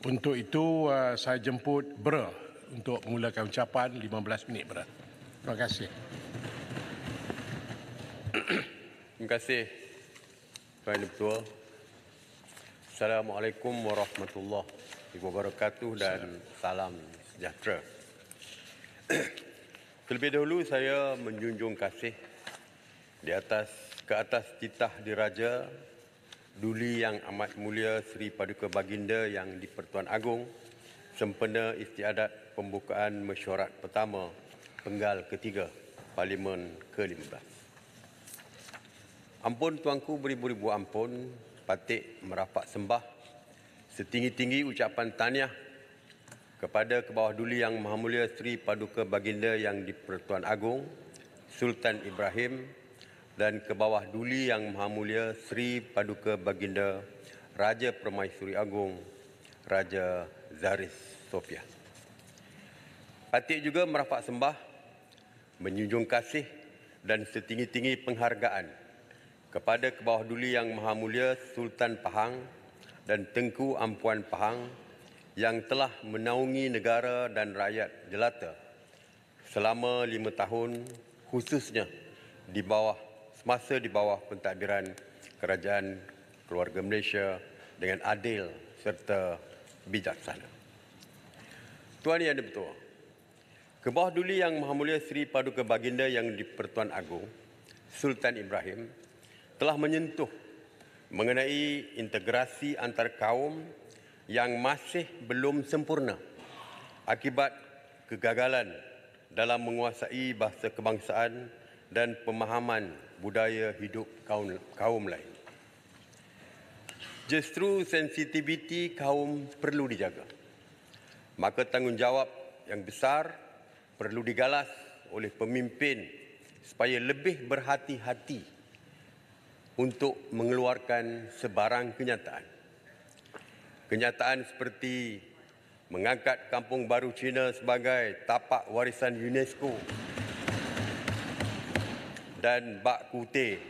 Untuk itu uh, saya jemput Bra untuk mulakan ucapan 15 minit Bra. Terima kasih. Terima kasih Tuan Ketua. Assalamualaikum warahmatullahi wabarakatuh dan salam sejahtera. Terlebih dahulu saya menjunjung kasih di atas ke atas titah diraja Duli Yang Amat Mulia Sri Paduka Baginda Yang di-Pertuan Agong sempena istiadat pembukaan mesyuarat pertama penggal ketiga Parlimen ke-15. Ampun tuanku beribu-ribu ampun, patik merapat sembah setinggi-tinggi ucapan taniah kepada kebawah duli yang maha mulia Sri Paduka Baginda yang di-Pertuan Agong Sultan Ibrahim dan ke bawah duli yang maha mulia Sri Paduka Baginda Raja Permaisuri Agung Raja Zaris Sofia. Patik juga merafak sembah, menyunjung kasih dan setinggi-tinggi penghargaan kepada ke bawah duli yang maha mulia Sultan Pahang dan Tengku Ampuan Pahang yang telah menaungi negara dan rakyat jelata selama lima tahun khususnya di bawah semasa di bawah pentadbiran kerajaan keluarga Malaysia dengan adil serta bijaksana. Tuan Yang Dipertua, Kebawah Duli Yang Maha Mulia Seri Paduka Baginda Yang Dipertuan Agung, Sultan Ibrahim, telah menyentuh mengenai integrasi antar kaum yang masih belum sempurna akibat kegagalan dalam menguasai bahasa kebangsaan dan pemahaman budaya hidup kaum, kaum lain. Justru sensitiviti kaum perlu dijaga. Maka tanggungjawab yang besar perlu digalas oleh pemimpin supaya lebih berhati-hati untuk mengeluarkan sebarang kenyataan. Kenyataan seperti mengangkat Kampung Baru Cina sebagai tapak warisan UNESCO dan bak kute.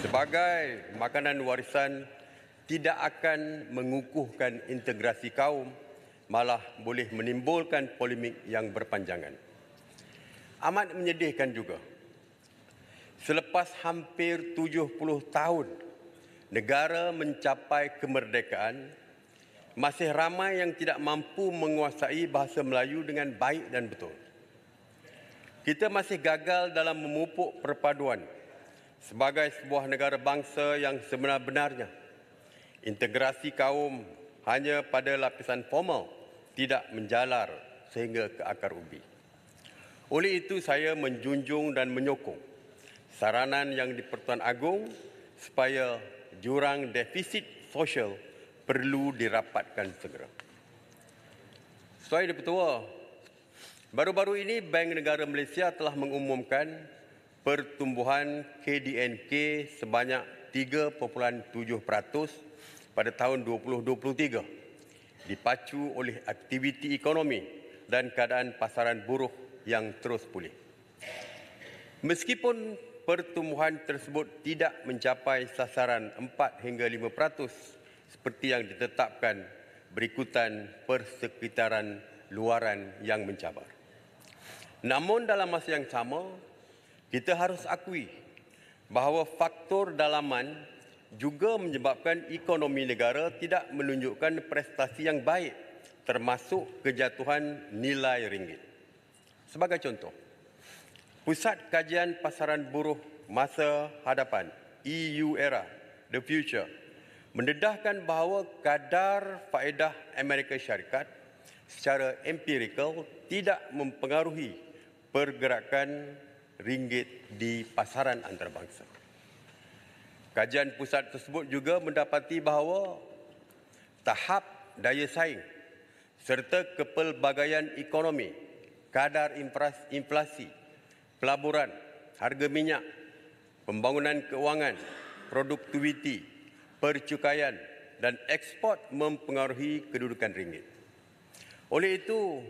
Sebagai makanan warisan, tidak akan mengukuhkan integrasi kaum, malah boleh menimbulkan polemik yang berpanjangan. Amat menyedihkan juga, selepas hampir 70 tahun negara mencapai kemerdekaan, masih ramai yang tidak mampu menguasai bahasa Melayu dengan baik dan betul kita masih gagal dalam memupuk perpaduan sebagai sebuah negara bangsa yang sebenar-benarnya. Integrasi kaum hanya pada lapisan formal tidak menjalar sehingga ke akar ubi. Oleh itu saya menjunjung dan menyokong saranan yang di-Pertuan Agong supaya jurang defisit sosial perlu dirapatkan segera. Saya di Baru-baru ini Bank Negara Malaysia telah mengumumkan pertumbuhan KDNK sebanyak 3.7% pada tahun 2023 dipacu oleh aktiviti ekonomi dan keadaan pasaran buruh yang terus pulih. Meskipun pertumbuhan tersebut tidak mencapai sasaran 4 hingga 5% seperti yang ditetapkan berikutan persekitaran luaran yang mencabar. Namun dalam masa yang sama, kita harus akui bahawa faktor dalaman juga menyebabkan ekonomi negara tidak menunjukkan prestasi yang baik termasuk kejatuhan nilai ringgit. Sebagai contoh, Pusat Kajian Pasaran Buruh Masa Hadapan, EU Era, The Future, mendedahkan bahawa kadar faedah Amerika Syarikat secara empirikal tidak mempengaruhi pergerakan ringgit di pasaran antarabangsa. Kajian pusat tersebut juga mendapati bahawa tahap daya saing serta kepelbagaian ekonomi, kadar inflasi, pelaburan, harga minyak, pembangunan keuangan, produktiviti, percukaian dan ekspor mempengaruhi kedudukan ringgit. Oleh itu,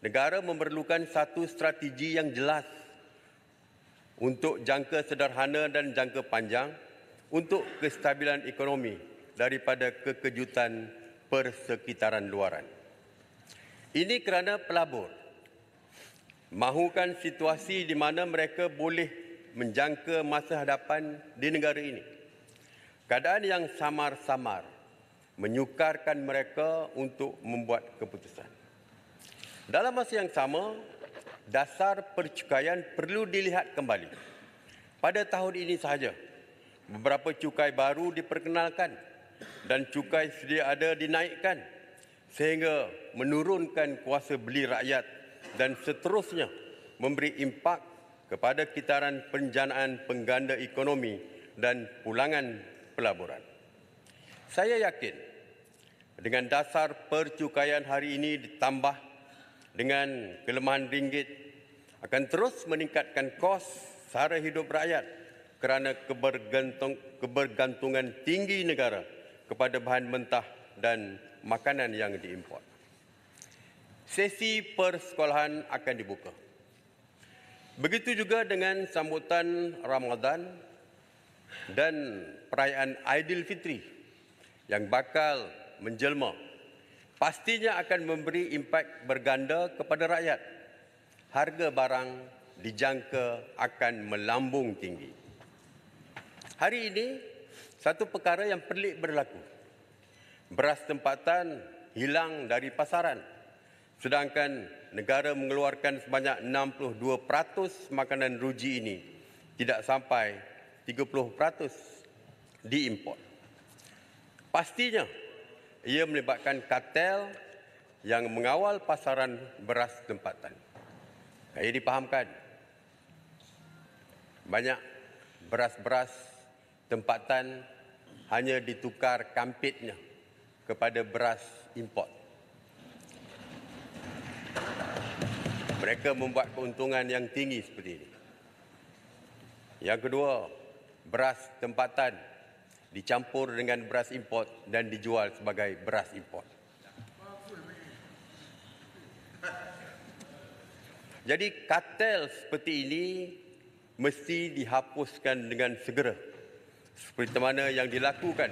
negara memerlukan satu strategi yang jelas untuk jangka sederhana dan jangka panjang untuk kestabilan ekonomi daripada kekejutan persekitaran luaran. Ini kerana pelabur mahukan situasi di mana mereka boleh menjangka masa hadapan di negara ini. Keadaan yang samar-samar menyukarkan mereka untuk membuat keputusan. Dalam masa yang sama, dasar percukaian perlu dilihat kembali. Pada tahun ini sahaja, beberapa cukai baru diperkenalkan dan cukai sedia ada dinaikkan sehingga menurunkan kuasa beli rakyat dan seterusnya memberi impak kepada kitaran penjanaan pengganda ekonomi dan pulangan pelaburan. Saya yakin dengan dasar percukaian hari ini ditambah dengan kelemahan ringgit akan terus meningkatkan kos sara hidup rakyat kerana kebergantung, kebergantungan tinggi negara kepada bahan mentah dan makanan yang diimport. Sesi persekolahan akan dibuka. Begitu juga dengan sambutan Ramadan dan perayaan Aidilfitri yang bakal menjelma pastinya akan memberi impak berganda kepada rakyat. Harga barang dijangka akan melambung tinggi. Hari ini, satu perkara yang pelik berlaku. Beras tempatan hilang dari pasaran. Sedangkan negara mengeluarkan sebanyak 62% makanan ruji ini tidak sampai 30% diimport. Pastinya ia melibatkan kartel yang mengawal pasaran beras tempatan. Saya dipahamkan banyak beras-beras tempatan hanya ditukar kampitnya kepada beras import. Mereka membuat keuntungan yang tinggi seperti ini. Yang kedua, beras tempatan dicampur dengan beras import dan dijual sebagai beras import. Jadi kartel seperti ini mesti dihapuskan dengan segera. Seperti mana yang dilakukan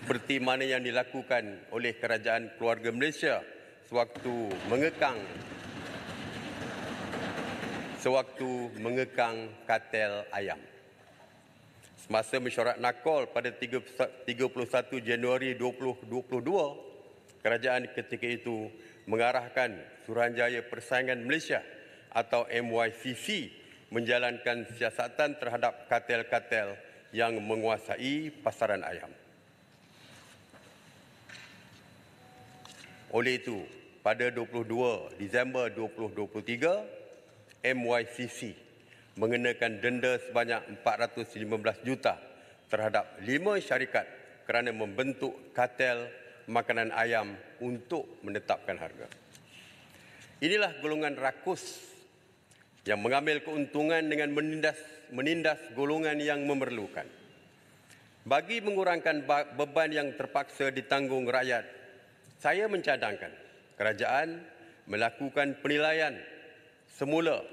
seperti mana yang dilakukan oleh kerajaan keluarga Malaysia sewaktu mengekang sewaktu mengekang kartel ayam semasa mesyuarat nakol pada 31 Januari 2022, kerajaan ketika itu mengarahkan Suruhanjaya Persaingan Malaysia atau MYCC menjalankan siasatan terhadap katel-katel yang menguasai pasaran ayam. Oleh itu, pada 22 Disember 2023, MYCC mengenakan denda sebanyak 415 juta terhadap lima syarikat kerana membentuk kartel makanan ayam untuk menetapkan harga. Inilah golongan rakus yang mengambil keuntungan dengan menindas menindas golongan yang memerlukan. Bagi mengurangkan beban yang terpaksa ditanggung rakyat, saya mencadangkan kerajaan melakukan penilaian semula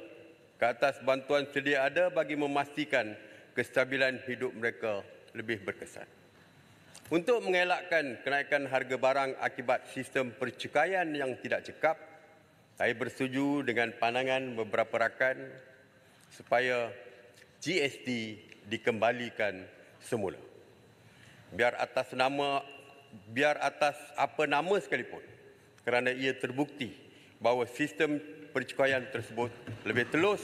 ke atas bantuan sedia ada bagi memastikan kestabilan hidup mereka lebih berkesan. Untuk mengelakkan kenaikan harga barang akibat sistem percukaian yang tidak cekap, saya bersetuju dengan pandangan beberapa rakan supaya GST dikembalikan semula. Biar atas nama biar atas apa nama sekalipun kerana ia terbukti bahawa sistem percikaian tersebut lebih telus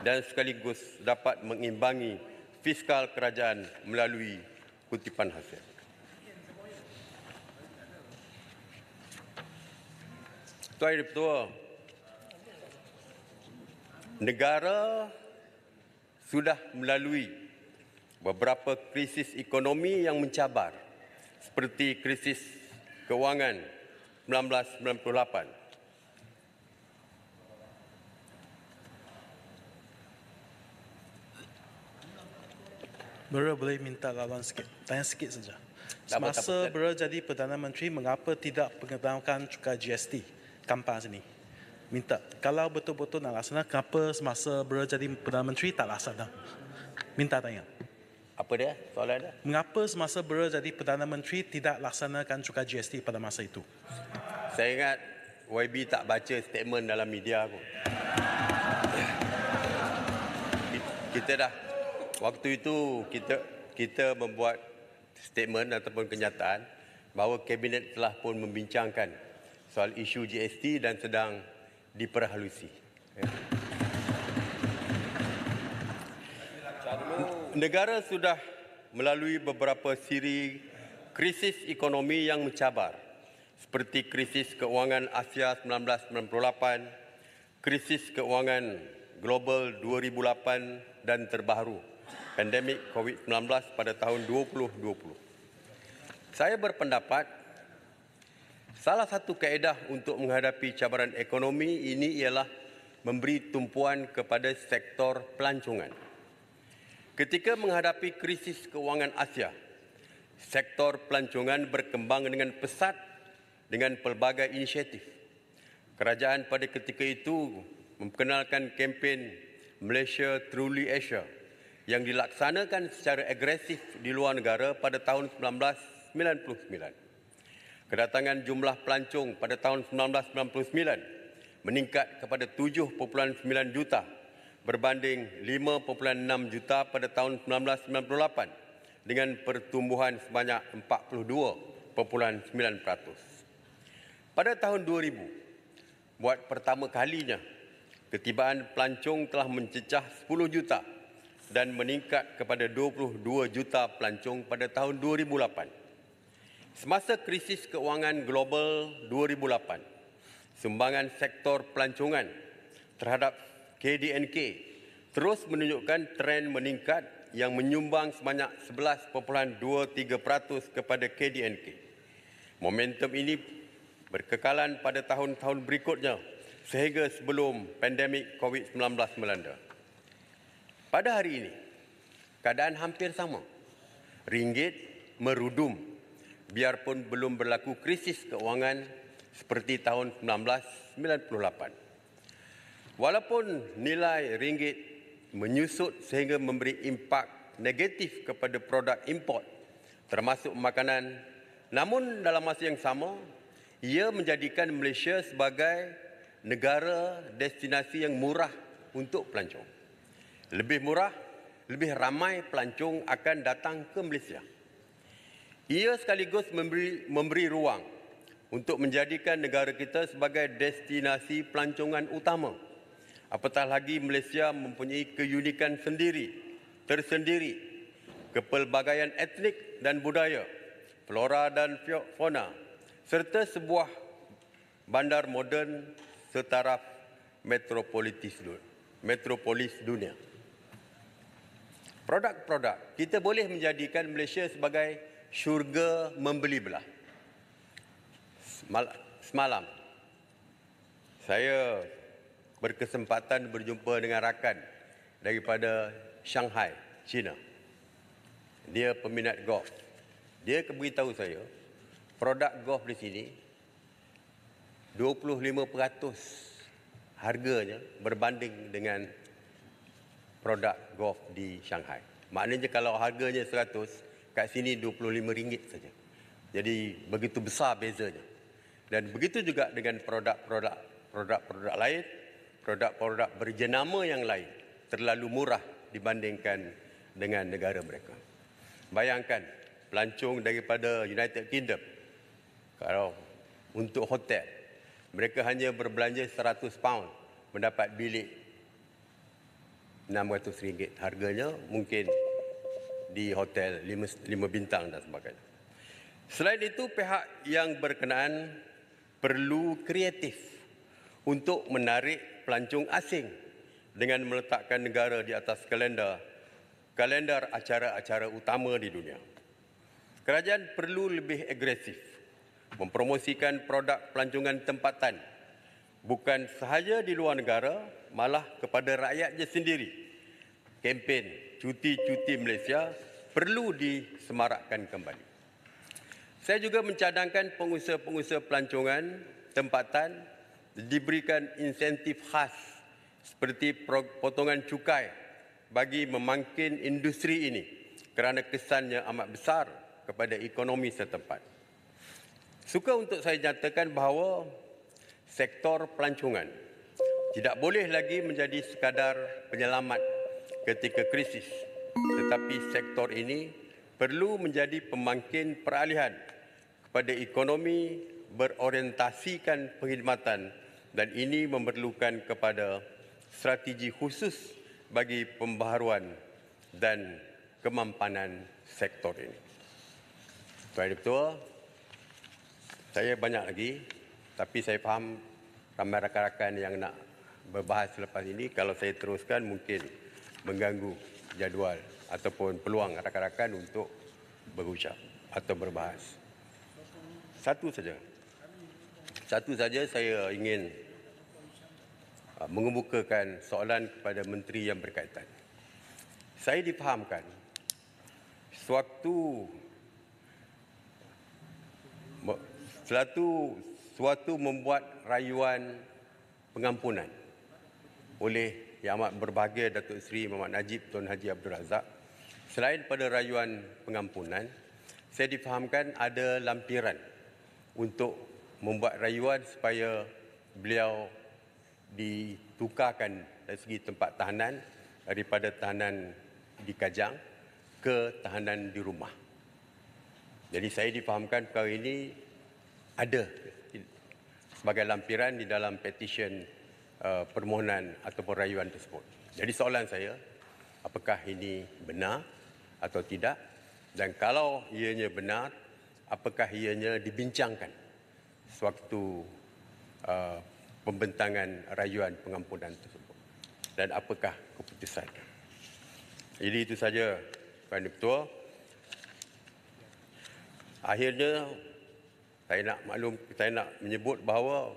dan sekaligus dapat mengimbangi fiskal kerajaan melalui kutipan hasil. Tuan Yang Pertua, negara sudah melalui beberapa krisis ekonomi yang mencabar seperti krisis kewangan 1998 Bro boleh minta lawan sikit. Tanya sikit saja. Semasa Bro jadi Perdana Menteri, mengapa tidak mengembangkan cukai GST? Kampas ini. Minta. Kalau betul-betul nak laksana, kenapa semasa Bro jadi Perdana Menteri tak laksana? Minta tanya. Apa dia? Soalan dia? Mengapa semasa Bro jadi Perdana Menteri tidak laksanakan cukai GST pada masa itu? Saya ingat YB tak baca statement dalam media aku. kita dah waktu itu kita kita membuat statement ataupun kenyataan bahawa kabinet telah pun membincangkan soal isu GST dan sedang diperhalusi. Ya. Negara sudah melalui beberapa siri krisis ekonomi yang mencabar seperti krisis keuangan Asia 1998, krisis keuangan global 2008 dan terbaru pandemik COVID-19 pada tahun 2020. Saya berpendapat salah satu kaedah untuk menghadapi cabaran ekonomi ini ialah memberi tumpuan kepada sektor pelancongan. Ketika menghadapi krisis keuangan Asia, sektor pelancongan berkembang dengan pesat dengan pelbagai inisiatif. Kerajaan pada ketika itu memperkenalkan kempen Malaysia Truly Asia – yang dilaksanakan secara agresif di luar negara pada tahun 1999. Kedatangan jumlah pelancong pada tahun 1999 meningkat kepada 7.9 juta berbanding 5.6 juta pada tahun 1998 dengan pertumbuhan sebanyak 42.9%. Pada tahun 2000, buat pertama kalinya, ketibaan pelancong telah mencecah 10 juta dan meningkat kepada 22 juta pelancong pada tahun 2008. Semasa krisis keuangan global 2008, sumbangan sektor pelancongan terhadap KDNK terus menunjukkan tren meningkat yang menyumbang sebanyak 11.23% kepada KDNK. Momentum ini berkekalan pada tahun-tahun berikutnya sehingga sebelum pandemik COVID-19 melanda. Pada hari ini, keadaan hampir sama. Ringgit merudum biarpun belum berlaku krisis keuangan seperti tahun 1998. Walaupun nilai ringgit menyusut sehingga memberi impak negatif kepada produk import termasuk makanan, namun dalam masa yang sama, ia menjadikan Malaysia sebagai negara destinasi yang murah untuk pelancong lebih murah, lebih ramai pelancong akan datang ke Malaysia. Ia sekaligus memberi, memberi ruang untuk menjadikan negara kita sebagai destinasi pelancongan utama. Apatah lagi Malaysia mempunyai keunikan sendiri, tersendiri, kepelbagaian etnik dan budaya, flora dan fauna, serta sebuah bandar moden setaraf metropolitis Metropolis dunia produk-produk, kita boleh menjadikan Malaysia sebagai syurga membeli belah. Semalam, saya berkesempatan berjumpa dengan rakan daripada Shanghai, China. Dia peminat golf. Dia beritahu saya, produk golf di sini 25% harganya berbanding dengan produk golf di Shanghai. Maknanya kalau harganya 100, kat sini rm ringgit saja. Jadi begitu besar bezanya. Dan begitu juga dengan produk-produk produk-produk lain, produk-produk berjenama yang lain terlalu murah dibandingkan dengan negara mereka. Bayangkan pelancong daripada United Kingdom kalau untuk hotel mereka hanya berbelanja 100 pound mendapat bilik RM600 harganya mungkin di hotel 5 bintang dan sebagainya. Selain itu pihak yang berkenaan perlu kreatif untuk menarik pelancong asing dengan meletakkan negara di atas kalender kalender acara-acara utama di dunia. Kerajaan perlu lebih agresif mempromosikan produk pelancongan tempatan bukan sahaja di luar negara malah kepada rakyatnya sendiri. Kempen cuti-cuti Malaysia perlu disemarakkan kembali. Saya juga mencadangkan pengusaha-pengusaha pelancongan tempatan diberikan insentif khas seperti potongan cukai bagi memangkin industri ini kerana kesannya amat besar kepada ekonomi setempat. Suka untuk saya nyatakan bahawa sektor pelancongan tidak boleh lagi menjadi sekadar penyelamat ketika krisis tetapi sektor ini perlu menjadi pemangkin peralihan kepada ekonomi berorientasikan perkhidmatan dan ini memerlukan kepada strategi khusus bagi pembaharuan dan kemampanan sektor ini. Tuan Ketua, saya banyak lagi tapi saya faham ramai rakan-rakan yang nak berbahas selepas ini kalau saya teruskan mungkin mengganggu jadual ataupun peluang rakan-rakan untuk berucap atau berbahas. Satu saja. Satu saja saya ingin uh, mengemukakan soalan kepada menteri yang berkaitan. Saya dipahamkan, sewaktu selatu suatu membuat rayuan pengampunan oleh yang amat berbahagia Datuk Seri Muhammad Najib Tuan Haji Abdul Razak. Selain pada rayuan pengampunan, saya difahamkan ada lampiran untuk membuat rayuan supaya beliau ditukarkan dari segi tempat tahanan daripada tahanan di Kajang ke tahanan di rumah. Jadi saya difahamkan perkara ini ada sebagai lampiran di dalam petisyen uh, permohonan ataupun rayuan tersebut. Jadi soalan saya, apakah ini benar atau tidak? Dan kalau ianya benar, apakah ianya dibincangkan sewaktu uh, pembentangan rayuan pengampunan tersebut? Dan apakah keputusan? Jadi itu saja, Puan Ketua. Akhirnya, saya nak maklum saya nak menyebut bahawa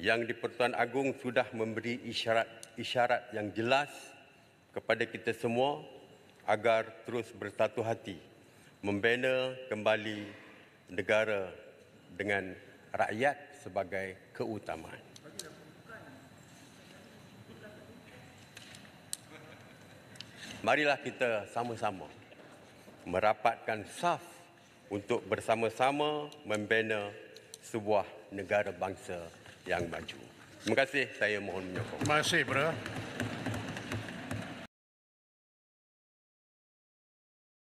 yang di Pertuan Agung sudah memberi isyarat isyarat yang jelas kepada kita semua agar terus bersatu hati membina kembali negara dengan rakyat sebagai keutamaan. Marilah kita sama-sama merapatkan saf untuk bersama-sama membina sebuah negara bangsa yang maju. Terima kasih. Saya mohon menyokong. Terima kasih, Bro.